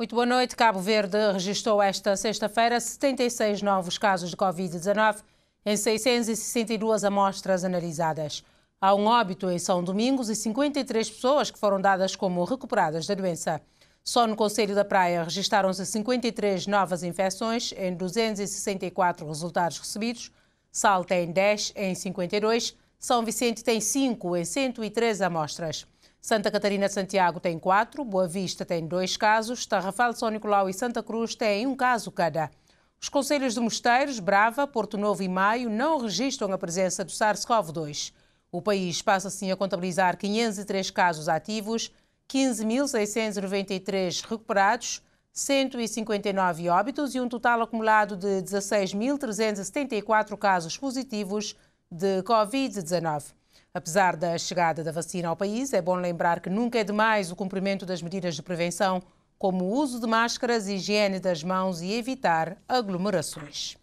Muito boa noite. Cabo Verde registrou esta sexta-feira 76 novos casos de Covid-19 em 662 amostras analisadas. Há um óbito em São Domingos e 53 pessoas que foram dadas como recuperadas da doença. Só no Conselho da Praia registaram-se 53 novas infecções em 264 resultados recebidos, Sal tem 10 em 52, São Vicente tem 5 em 103 amostras. Santa Catarina de Santiago tem quatro, Boa Vista tem dois casos, Tarrafal, São Nicolau e Santa Cruz têm um caso cada. Os conselhos de Mosteiros, Brava, Porto Novo e Maio não registram a presença do SARS-CoV-2. O país passa assim a contabilizar 503 casos ativos, 15.693 recuperados, 159 óbitos e um total acumulado de 16.374 casos positivos de Covid-19. Apesar da chegada da vacina ao país, é bom lembrar que nunca é demais o cumprimento das medidas de prevenção, como o uso de máscaras, higiene das mãos e evitar aglomerações.